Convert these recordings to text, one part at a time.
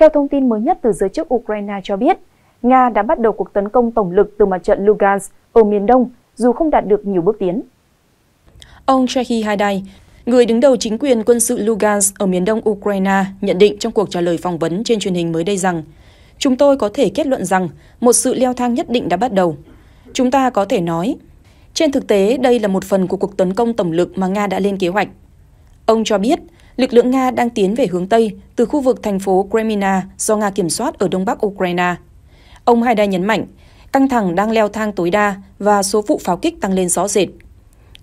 Theo thông tin mới nhất từ giới chức Ukraine cho biết, Nga đã bắt đầu cuộc tấn công tổng lực từ mặt trận Lugansk ở miền Đông dù không đạt được nhiều bước tiến. Ông Shehi Haidai, người đứng đầu chính quyền quân sự Lugansk ở miền đông Ukraine, nhận định trong cuộc trả lời phỏng vấn trên truyền hình mới đây rằng Chúng tôi có thể kết luận rằng một sự leo thang nhất định đã bắt đầu. Chúng ta có thể nói, trên thực tế đây là một phần của cuộc tấn công tổng lực mà Nga đã lên kế hoạch. Ông cho biết, Lực lượng Nga đang tiến về hướng Tây từ khu vực thành phố Kremina do Nga kiểm soát ở đông bắc Ukraine. Ông Haidai nhấn mạnh, căng thẳng đang leo thang tối đa và số vụ pháo kích tăng lên rõ rệt.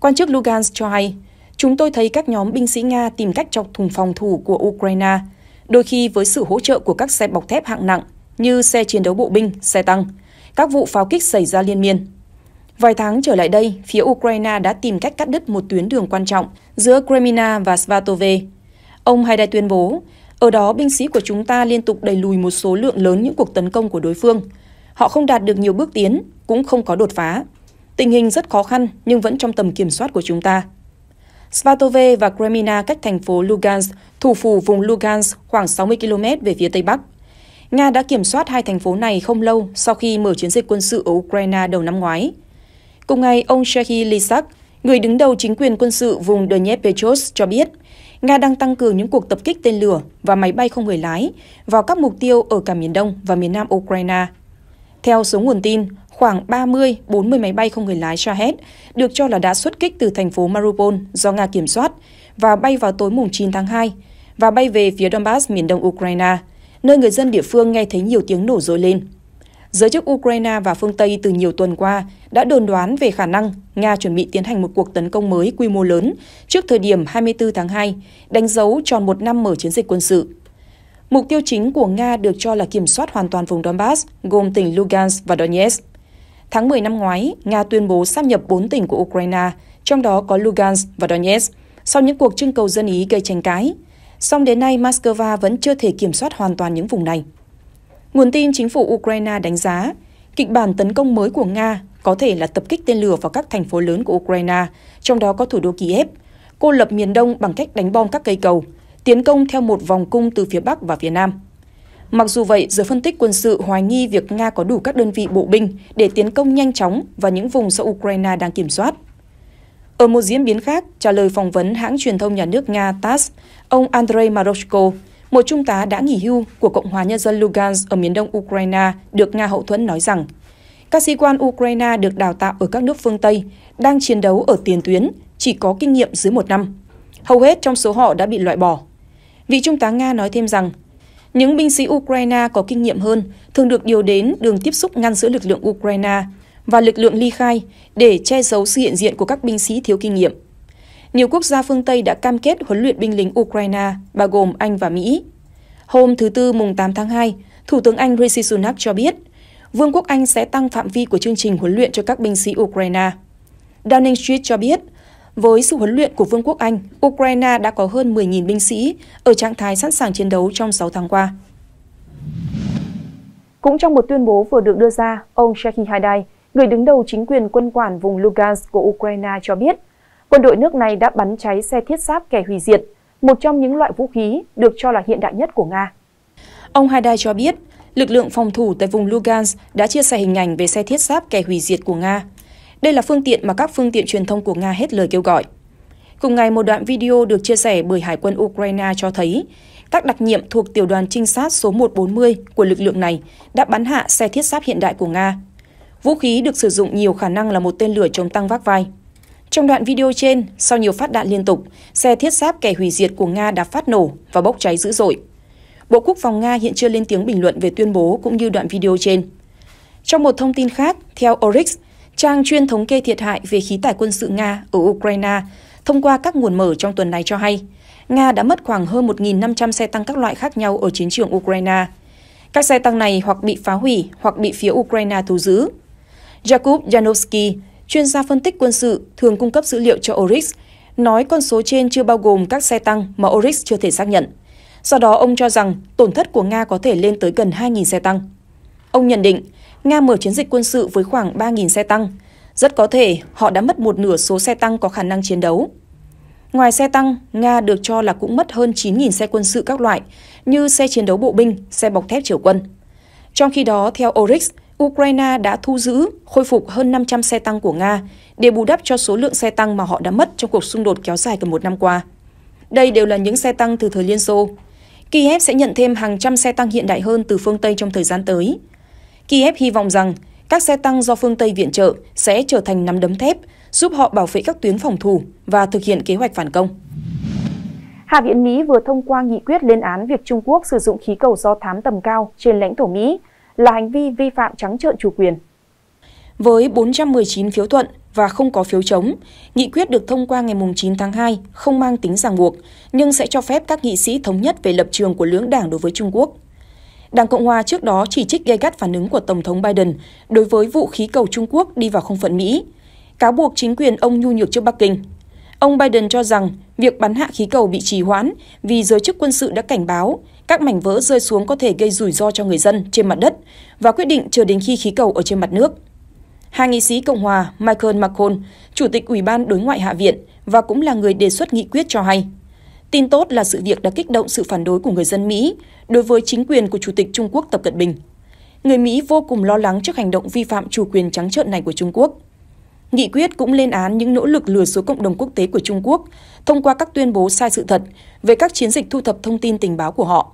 Quan chức Lugansk cho hay, chúng tôi thấy các nhóm binh sĩ Nga tìm cách chọc thùng phòng thủ của Ukraine, đôi khi với sự hỗ trợ của các xe bọc thép hạng nặng như xe chiến đấu bộ binh, xe tăng. Các vụ pháo kích xảy ra liên miên. Vài tháng trở lại đây, phía Ukraine đã tìm cách cắt đứt một tuyến đường quan trọng giữa Kremina và Svatove, Ông Haidai tuyên bố, ở đó binh sĩ của chúng ta liên tục đẩy lùi một số lượng lớn những cuộc tấn công của đối phương. Họ không đạt được nhiều bước tiến, cũng không có đột phá. Tình hình rất khó khăn nhưng vẫn trong tầm kiểm soát của chúng ta. Svatove và Kremina cách thành phố Lugansk, thủ phủ vùng Lugansk khoảng 60 km về phía tây bắc. Nga đã kiểm soát hai thành phố này không lâu sau khi mở chiến dịch quân sự ở Ukraine đầu năm ngoái. Cùng ngày, ông Shehi Lisak, người đứng đầu chính quyền quân sự vùng Donetsk, cho biết – Nga đang tăng cường những cuộc tập kích tên lửa và máy bay không người lái vào các mục tiêu ở cả miền Đông và miền Nam Ukraine. Theo số nguồn tin, khoảng 30-40 máy bay không người lái Shahed được cho là đã xuất kích từ thành phố Mariupol do Nga kiểm soát và bay vào tối mùng 9 tháng 2 và bay về phía Donbass miền đông Ukraine, nơi người dân địa phương nghe thấy nhiều tiếng nổ dội lên giới chức Ukraine và phương Tây từ nhiều tuần qua đã đồn đoán về khả năng Nga chuẩn bị tiến hành một cuộc tấn công mới quy mô lớn trước thời điểm 24 tháng 2, đánh dấu tròn một năm mở chiến dịch quân sự. Mục tiêu chính của Nga được cho là kiểm soát hoàn toàn vùng Donbass, gồm tỉnh Lugansk và Donetsk. Tháng 10 năm ngoái, Nga tuyên bố sáp nhập 4 tỉnh của Ukraine, trong đó có Lugansk và Donetsk, sau những cuộc trưng cầu dân ý gây tranh cãi. Song đến nay, Moscow vẫn chưa thể kiểm soát hoàn toàn những vùng này. Nguồn tin chính phủ Ukraine đánh giá, kịch bản tấn công mới của Nga có thể là tập kích tên lửa vào các thành phố lớn của Ukraine, trong đó có thủ đô Kiev, cô lập miền đông bằng cách đánh bom các cây cầu, tiến công theo một vòng cung từ phía Bắc và phía Nam. Mặc dù vậy, giới phân tích quân sự hoài nghi việc Nga có đủ các đơn vị bộ binh để tiến công nhanh chóng vào những vùng do Ukraine đang kiểm soát. Ở một diễn biến khác, trả lời phỏng vấn hãng truyền thông nhà nước Nga TASS, ông Andrei Maroshko, một trung tá đã nghỉ hưu của Cộng hòa Nhân dân Lugansk ở miền đông Ukraine được Nga hậu thuẫn nói rằng các sĩ quan Ukraine được đào tạo ở các nước phương Tây đang chiến đấu ở tiền tuyến chỉ có kinh nghiệm dưới một năm. Hầu hết trong số họ đã bị loại bỏ. Vị trung tá Nga nói thêm rằng, những binh sĩ Ukraine có kinh nghiệm hơn thường được điều đến đường tiếp xúc ngăn giữa lực lượng Ukraine và lực lượng ly khai để che giấu sự hiện diện của các binh sĩ thiếu kinh nghiệm nhiều quốc gia phương Tây đã cam kết huấn luyện binh lính Ukraine, bao gồm Anh và Mỹ. Hôm thứ Tư mùng 8 tháng 2, Thủ tướng Anh Rishi Sunak cho biết, Vương quốc Anh sẽ tăng phạm vi của chương trình huấn luyện cho các binh sĩ Ukraine. Downing Street cho biết, với sự huấn luyện của Vương quốc Anh, Ukraine đã có hơn 10.000 binh sĩ ở trạng thái sẵn sàng chiến đấu trong 6 tháng qua. Cũng trong một tuyên bố vừa được đưa ra, ông Sheikhi Haidai, người đứng đầu chính quyền quân quản vùng Lugansk của Ukraine cho biết quân đội nước này đã bắn cháy xe thiết giáp kẻ hủy diệt, một trong những loại vũ khí được cho là hiện đại nhất của Nga. Ông Haidai cho biết, lực lượng phòng thủ tại vùng Lugansk đã chia sẻ hình ảnh về xe thiết giáp kẻ hủy diệt của Nga. Đây là phương tiện mà các phương tiện truyền thông của Nga hết lời kêu gọi. Cùng ngày, một đoạn video được chia sẻ bởi Hải quân Ukraine cho thấy các đặc nhiệm thuộc tiểu đoàn trinh sát số 140 của lực lượng này đã bắn hạ xe thiết giáp hiện đại của Nga. Vũ khí được sử dụng nhiều khả năng là một tên lửa chống tăng vác vai. Trong đoạn video trên, sau nhiều phát đạn liên tục, xe thiết giáp kẻ hủy diệt của Nga đã phát nổ và bốc cháy dữ dội. Bộ Quốc phòng Nga hiện chưa lên tiếng bình luận về tuyên bố cũng như đoạn video trên. Trong một thông tin khác, theo Oryx, trang chuyên thống kê thiệt hại về khí tài quân sự Nga ở Ukraine, thông qua các nguồn mở trong tuần này cho hay, Nga đã mất khoảng hơn 1.500 xe tăng các loại khác nhau ở chiến trường Ukraine. Các xe tăng này hoặc bị phá hủy hoặc bị phía Ukraine thu giữ. Jakub Janowski, chuyên gia phân tích quân sự thường cung cấp dữ liệu cho Oryx nói con số trên chưa bao gồm các xe tăng mà Oryx chưa thể xác nhận. Do đó, ông cho rằng tổn thất của Nga có thể lên tới gần 2.000 xe tăng. Ông nhận định, Nga mở chiến dịch quân sự với khoảng 3.000 xe tăng. Rất có thể họ đã mất một nửa số xe tăng có khả năng chiến đấu. Ngoài xe tăng, Nga được cho là cũng mất hơn 9.000 xe quân sự các loại, như xe chiến đấu bộ binh, xe bọc thép chở quân. Trong khi đó, theo Oryx, Ukraine đã thu giữ, khôi phục hơn 500 xe tăng của Nga để bù đắp cho số lượng xe tăng mà họ đã mất trong cuộc xung đột kéo dài gần một năm qua. Đây đều là những xe tăng từ thời Liên Xô. Kiev sẽ nhận thêm hàng trăm xe tăng hiện đại hơn từ phương Tây trong thời gian tới. Kiev hy vọng rằng các xe tăng do phương Tây viện trợ sẽ trở thành nắm đấm thép, giúp họ bảo vệ các tuyến phòng thủ và thực hiện kế hoạch phản công. Hạ viện Mỹ vừa thông qua nghị quyết lên án việc Trung Quốc sử dụng khí cầu do thám tầm cao trên lãnh thổ Mỹ là hành vi vi phạm trắng trợn chủ quyền. Với 419 phiếu thuận và không có phiếu chống, nghị quyết được thông qua ngày 9 tháng 2 không mang tính ràng buộc, nhưng sẽ cho phép các nghị sĩ thống nhất về lập trường của lưỡng đảng đối với Trung Quốc. Đảng Cộng hòa trước đó chỉ trích gây gắt phản ứng của Tổng thống Biden đối với vụ khí cầu Trung Quốc đi vào không phận Mỹ, cáo buộc chính quyền ông nhu nhược trước Bắc Kinh. Ông Biden cho rằng việc bắn hạ khí cầu bị trì hoãn vì giới chức quân sự đã cảnh báo các mảnh vỡ rơi xuống có thể gây rủi ro cho người dân trên mặt đất và quyết định chờ đến khi khí cầu ở trên mặt nước. Hai nghị sĩ Cộng hòa Michael McCone, Chủ tịch Ủy ban Đối ngoại Hạ viện và cũng là người đề xuất nghị quyết cho hay. Tin tốt là sự việc đã kích động sự phản đối của người dân Mỹ đối với chính quyền của Chủ tịch Trung Quốc Tập Cận Bình. Người Mỹ vô cùng lo lắng trước hành động vi phạm chủ quyền trắng trợn này của Trung Quốc. Nghị quyết cũng lên án những nỗ lực lừa số cộng đồng quốc tế của Trung Quốc thông qua các tuyên bố sai sự thật về các chiến dịch thu thập thông tin tình báo của họ.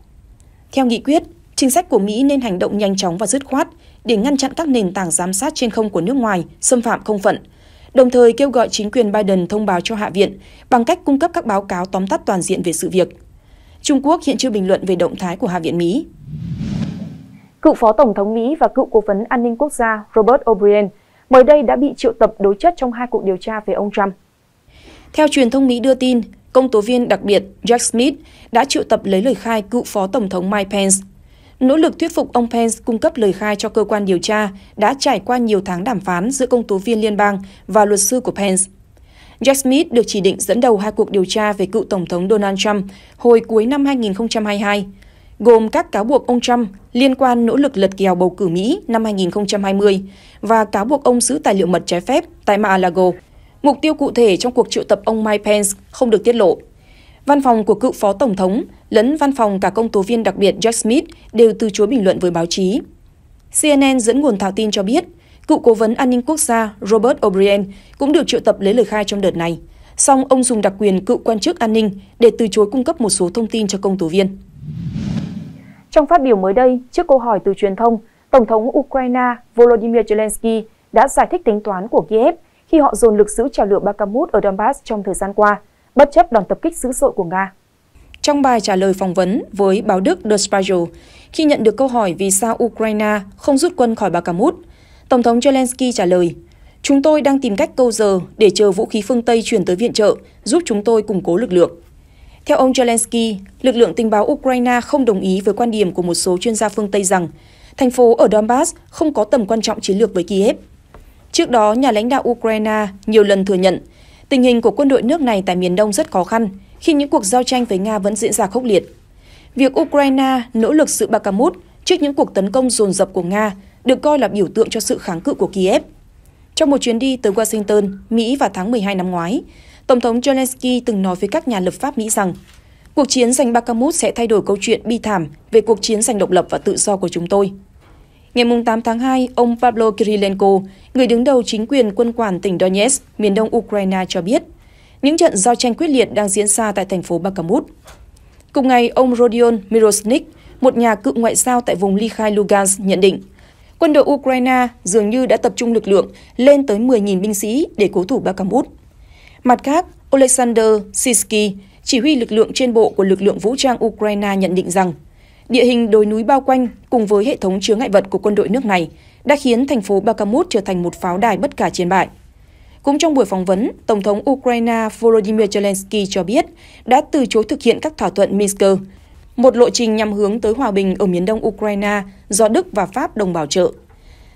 Theo nghị quyết, chính sách của Mỹ nên hành động nhanh chóng và dứt khoát để ngăn chặn các nền tảng giám sát trên không của nước ngoài xâm phạm không phận, đồng thời kêu gọi chính quyền Biden thông báo cho Hạ viện bằng cách cung cấp các báo cáo tóm tắt toàn diện về sự việc. Trung Quốc hiện chưa bình luận về động thái của Hạ viện Mỹ. Cựu Phó Tổng thống Mỹ và cựu Cố vấn An ninh Quốc gia Robert O'Brien mới đây đã bị triệu tập đối chất trong hai cuộc điều tra về ông Trump. Theo truyền thông Mỹ đưa tin, công tố viên đặc biệt Jack Smith đã triệu tập lấy lời khai cựu phó tổng thống Mike Pence. Nỗ lực thuyết phục ông Pence cung cấp lời khai cho cơ quan điều tra đã trải qua nhiều tháng đàm phán giữa công tố viên liên bang và luật sư của Pence. Jack Smith được chỉ định dẫn đầu hai cuộc điều tra về cựu Tổng thống Donald Trump hồi cuối năm 2022, gồm các cáo buộc ông Trump liên quan nỗ lực lật kèo bầu cử Mỹ năm 2020 và cáo buộc ông giữ tài liệu mật trái phép tại Mar-a-Lago. Mục tiêu cụ thể trong cuộc triệu tập ông Mike Pence không được tiết lộ. Văn phòng của cựu phó tổng thống lẫn văn phòng cả công tố viên đặc biệt Jack Smith đều từ chối bình luận với báo chí. CNN dẫn nguồn thảo tin cho biết, cựu cố vấn an ninh quốc gia Robert O'Brien cũng được triệu tập lấy lời khai trong đợt này. Song ông dùng đặc quyền cựu quan chức an ninh để từ chối cung cấp một số thông tin cho công tố viên. Trong phát biểu mới đây, trước câu hỏi từ truyền thông, Tổng thống Ukraine Volodymyr Zelensky đã giải thích tính toán của Kiev khi họ dồn lực giữ trào lửa Bakhmut ở Donbass trong thời gian qua, bất chấp đòn tập kích dữ dội của Nga. Trong bài trả lời phỏng vấn với báo Đức Der Spiegel, khi nhận được câu hỏi vì sao Ukraine không rút quân khỏi Bakhmut, Tổng thống Zelensky trả lời, Chúng tôi đang tìm cách câu giờ để chờ vũ khí phương Tây chuyển tới viện trợ, giúp chúng tôi củng cố lực lượng. Theo ông Zelensky, lực lượng tình báo Ukraine không đồng ý với quan điểm của một số chuyên gia phương Tây rằng thành phố ở Donbass không có tầm quan trọng chiến lược với Kiev. Trước đó, nhà lãnh đạo Ukraine nhiều lần thừa nhận tình hình của quân đội nước này tại miền Đông rất khó khăn khi những cuộc giao tranh với Nga vẫn diễn ra khốc liệt. Việc Ukraine nỗ lực sự Bakhmut trước những cuộc tấn công dồn dập của Nga được coi là biểu tượng cho sự kháng cự của Kiev. Trong một chuyến đi tới Washington, Mỹ vào tháng 12 năm ngoái, Tổng thống Zelensky từng nói với các nhà lập pháp Mỹ rằng cuộc chiến giành Bakhmut sẽ thay đổi câu chuyện bi thảm về cuộc chiến giành độc lập và tự do của chúng tôi. Ngày 8 tháng 2, ông Pablo Kirilenko, người đứng đầu chính quyền quân quản tỉnh Donetsk, miền đông Ukraine cho biết, những trận giao tranh quyết liệt đang diễn ra tại thành phố Bakhmut. Cùng ngày, ông Rodion Mirosnik, một nhà cựu ngoại giao tại vùng ly khai Lugansk nhận định, quân đội Ukraine dường như đã tập trung lực lượng lên tới 10.000 binh sĩ để cố thủ Bakhmut. Mặt khác, Oleksandr Sisky, chỉ huy lực lượng trên bộ của lực lượng vũ trang Ukraine nhận định rằng Địa hình đồi núi bao quanh cùng với hệ thống chứa ngại vật của quân đội nước này đã khiến thành phố Bakhmut trở thành một pháo đài bất cả chiến bại. Cũng trong buổi phỏng vấn, Tổng thống Ukraine Volodymyr Zelensky cho biết đã từ chối thực hiện các thỏa thuận Minsk, một lộ trình nhằm hướng tới hòa bình ở miền đông Ukraine do Đức và Pháp đồng bảo trợ.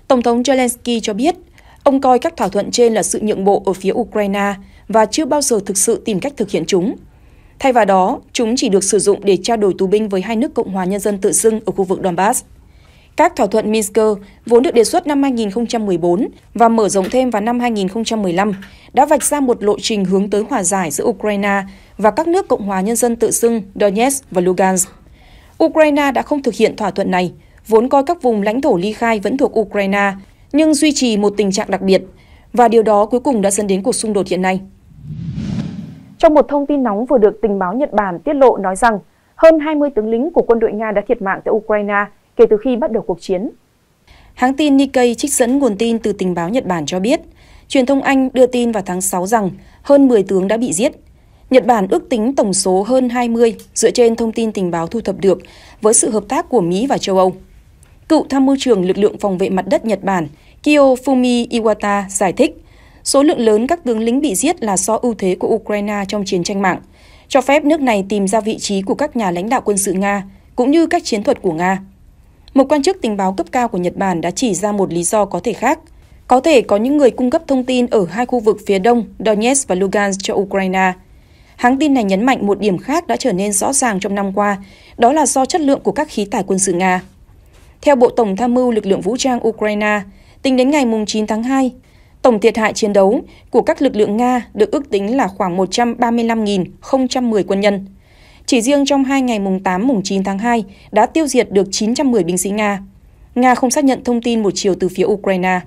Tổng thống Zelensky cho biết, ông coi các thỏa thuận trên là sự nhượng bộ ở phía Ukraine và chưa bao giờ thực sự tìm cách thực hiện chúng. Thay vào đó, chúng chỉ được sử dụng để trao đổi tù binh với hai nước Cộng hòa Nhân dân tự xưng ở khu vực Donbass. Các thỏa thuận Minsk vốn được đề xuất năm 2014 và mở rộng thêm vào năm 2015 đã vạch ra một lộ trình hướng tới hòa giải giữa Ukraine và các nước Cộng hòa Nhân dân tự xưng Donetsk và Lugansk. Ukraine đã không thực hiện thỏa thuận này, vốn coi các vùng lãnh thổ ly khai vẫn thuộc Ukraine, nhưng duy trì một tình trạng đặc biệt, và điều đó cuối cùng đã dẫn đến cuộc xung đột hiện nay. Trong một thông tin nóng vừa được tình báo Nhật Bản tiết lộ nói rằng hơn 20 tướng lính của quân đội Nga đã thiệt mạng tại Ukraine kể từ khi bắt đầu cuộc chiến. Hãng tin Nikkei trích dẫn nguồn tin từ tình báo Nhật Bản cho biết, truyền thông Anh đưa tin vào tháng 6 rằng hơn 10 tướng đã bị giết. Nhật Bản ước tính tổng số hơn 20 dựa trên thông tin tình báo thu thập được với sự hợp tác của Mỹ và châu Âu. Cựu tham mưu trưởng lực lượng phòng vệ mặt đất Nhật Bản Kyo Fumi Iwata giải thích Số lượng lớn các tướng lĩnh bị giết là do ưu thế của Ukraine trong chiến tranh mạng, cho phép nước này tìm ra vị trí của các nhà lãnh đạo quân sự Nga cũng như các chiến thuật của Nga. Một quan chức tình báo cấp cao của Nhật Bản đã chỉ ra một lý do có thể khác. Có thể có những người cung cấp thông tin ở hai khu vực phía đông Donetsk và Lugansk cho Ukraine. Hãng tin này nhấn mạnh một điểm khác đã trở nên rõ ràng trong năm qua, đó là do chất lượng của các khí tài quân sự Nga. Theo Bộ Tổng tham mưu lực lượng vũ trang Ukraine, tính đến ngày 9 tháng 2, Tổng thiệt hại chiến đấu của các lực lượng Nga được ước tính là khoảng 135.010 quân nhân. Chỉ riêng trong hai ngày mùng 8 mùng 9 tháng 2 đã tiêu diệt được 910 binh sĩ Nga. Nga không xác nhận thông tin một chiều từ phía Ukraine.